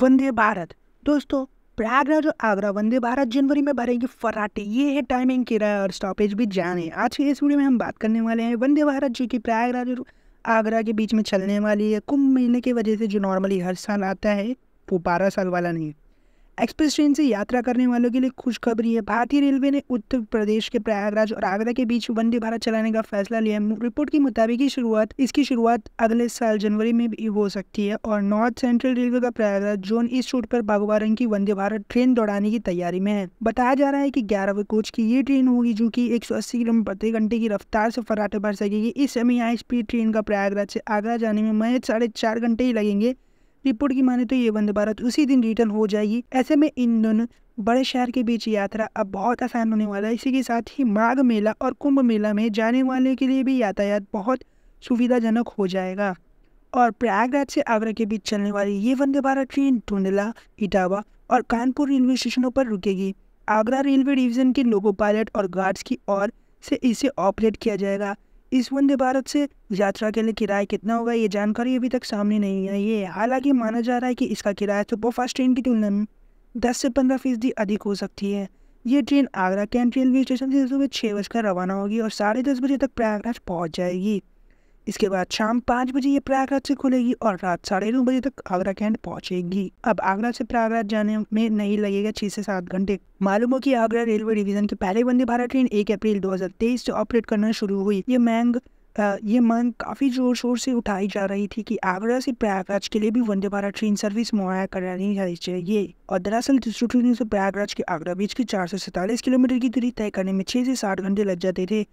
वंदे भारत दोस्तों प्रयागराज और आगरा वंदे भारत जनवरी में भरेगी फराटे ये है टाइमिंग किराया और स्टॉपेज भी जाने आज के इस वीडियो में हम बात करने वाले हैं वंदे भारत जो कि प्रयागराज और आगरा के बीच में चलने वाली है कुंभ मेले की वजह से जो नॉर्मली हर साल आता है वो बारह साल वाला नहीं एक्सप्रेस ट्रेन से यात्रा करने वालों के लिए खुशखबरी है भारतीय रेलवे ने उत्तर प्रदेश के प्रयागराज और आगरा के बीच वंदे भारत चलाने का फैसला लिया है रिपोर्ट के मुताबिक की शुरुआत इसकी शुरुआत अगले साल जनवरी में भी हो सकती है और नॉर्थ सेंट्रल रेलवे का प्रयागराज जोन इस रूट पर बागुबा रंग की वंदे भारत ट्रेन दौड़ाने की तैयारी में है बताया जा रहा है की ग्यारहवें कोच की ये ट्रेन होगी जो की एक किलोमीटर प्रति घंटे की रफ्तार से फराटे भर सकेगी इस समय यहाँ स्पीड ट्रेन का प्रयागराज से आगरा जाने में महज साढ़े घंटे ही लगेंगे रिपोर्ट की माने तो ये वंदे भारत उसी दिन रिटर्न हो जाएगी ऐसे में इन दोनों बड़े शहर के बीच यात्रा अब बहुत आसान होने वाला है इसी के साथ ही माघ मेला और कुंभ मेला में जाने वाले के लिए भी यातायात बहुत सुविधाजनक हो जाएगा और प्रयागराज से आगरा के बीच चलने वाली ये वंदे भारत ट्रेन टुंडला इटावा और कानपुर रेलवे स्टेशनों पर रुकेगी आगरा रेलवे डिवीज़न के लोको पायलट और गार्ड्स की ओर से इसे ऑपरेट किया जाएगा इस वंदे भारत से यात्रा के लिए किराया कितना होगा ये जानकारी अभी तक सामने नहीं आई है हालांकि माना जा रहा है कि इसका किराया तो बहुत फास्ट ट्रेन की तुलना में दस से पंद्रह फीसदी अधिक हो सकती है ये train Agra cantt railway station से सुबह छः बजकर रवाना होगी और साढ़े दस बजे तक प्रयागराज पहुँच जाएगी इसके बाद शाम पाँच बजे ये प्रयागराज से खुलेगी और रात साढ़े नौ बजे तक आगरा कैंट पहुंचेगी अब आगरा से प्रयागराज जाने में नहीं लगेगा छह से सात घंटे मालूम हो कि आगरा रेलवे डिवीजन के पहले वंदे भारत ट्रेन एक अप्रैल 2023 से ऑपरेट करना शुरू हुई ये मांग ये मांग काफ़ी जोर शोर से उठाई जा रही थी कि आगरा से प्रयागराज के लिए भी वंदे भारत ट्रेन सर्विस मुहैया करानी चाहिए और दरअसल दूसरी ट्रेनों से प्रयागराज के आगरा बीच की चार किलोमीटर की दूरी तय करने में छह से सात घंटे लग जाते थे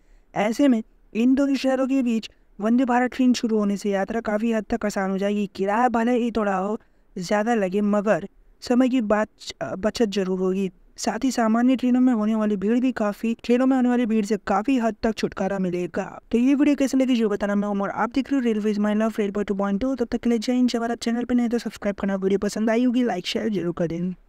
ऐसे में इन दोनों शहरों के बीच वंदे भारत ट्रेन शुरू होने से यात्रा काफ़ी हद तक आसान हो जाएगी किराया भले ही थोड़ा हो ज़्यादा लगे मगर समय की बात बचत जरूर होगी साथ ही सामान्य ट्रेनों में होने वाली भीड़ भी काफ़ी ट्रेनों में होने वाली भीड़ से काफ़ी हद तक छुटकारा मिलेगा तो ये वीडियो कैसे लगी जो बताना मैं उमर आप देख रहे हो railway my love railway two point two तब तक के लिए जय हिंद जब चैनल पर नहीं तो सब्सक्राइब करना वीडियो पसंद आई होगी लाइक शेयर जरूर करें